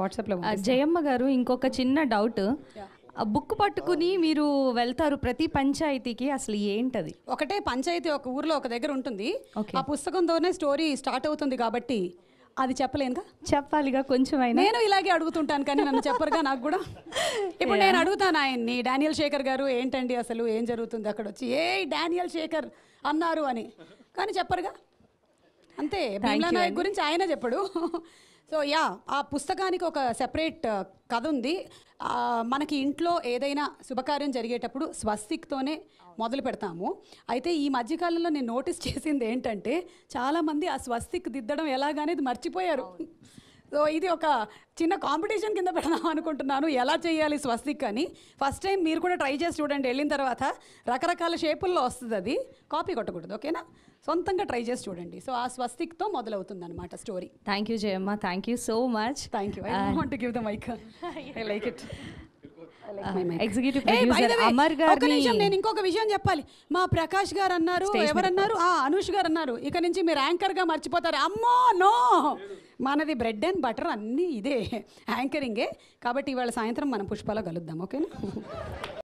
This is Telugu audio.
వాట్సాప్లో జయమ్మ గారు ఇంకొక చిన్న డౌట్ బుక్ పట్టుకుని మీరు వెళ్తారు ప్రతి పంచాయతీకి అసలు ఏంటది ఒకటే పంచాయతీ ఒక ఊర్లో ఒక దగ్గర ఉంటుంది ఆ పుస్తకంతోనే స్టోరీ స్టార్ట్ అవుతుంది కాబట్టి అది చెప్పలేనుగా చెప్పాలిగా కొంచెం అయినా నేను ఇలాగే అడుగుతుంటాను కానీ నన్ను చెప్పరుగా నాకు కూడా ఇప్పుడు నేను అడుగుతాను ఆయన్ని డానియల్ శేఖర్ గారు ఏంటండి అసలు ఏం జరుగుతుంది అక్కడ వచ్చి ఏ డానియల్ శేఖర్ అన్నారు అని కానీ చెప్పరుగా అంతే భీమ్లా నాయక్ గురించి ఆయన చెప్పడు సో యా ఆ పుస్తకానికి ఒక సెపరేట్ కథ ఉంది మనకి ఇంట్లో ఏదైనా శుభకార్యం జరిగేటప్పుడు స్వస్తిక్తోనే మొదలు పెడతాము అయితే ఈ మధ్యకాలంలో నేను నోటీస్ చేసింది ఏంటంటే చాలామంది ఆ స్వస్తిక్ దిద్దడం ఎలాగనేది మర్చిపోయారు సో ఇది ఒక చిన్న కాంపిటీషన్ కింద పెడదాం అనుకుంటున్నాను ఎలా చేయాలి స్వస్తిక్ అని ఫస్ట్ టైం మీరు కూడా ట్రై చేసి చూడండి వెళ్ళిన తర్వాత రకరకాల షేపుల్లో వస్తుంది అది కాపీ కొట్టకూడదు ఓకేనా సొంతంగా ట్రై చేసి చూడండి సో ఆ స్వస్తిక్తో మొదలవుతుంది అనమాట story thank you Jayamma thank you so much thank you I want give the mic I like it గారు నేను ఇంకొక విషయం చెప్పాలి మా ప్రకాష్ గారు అన్నారు ఎవరన్నారు ఆ అనుష్ గారు అన్నారు ఇక నుంచి మీరు యాంకర్ గా మర్చిపోతారు అమ్మో నో మనది బ్రెడ్ అండ్ బటర్ అన్నీ ఇదే యాంకరింగే కాబట్టి ఇవాళ సాయంత్రం మనం పుష్పలో కలుద్దాం ఓకేనా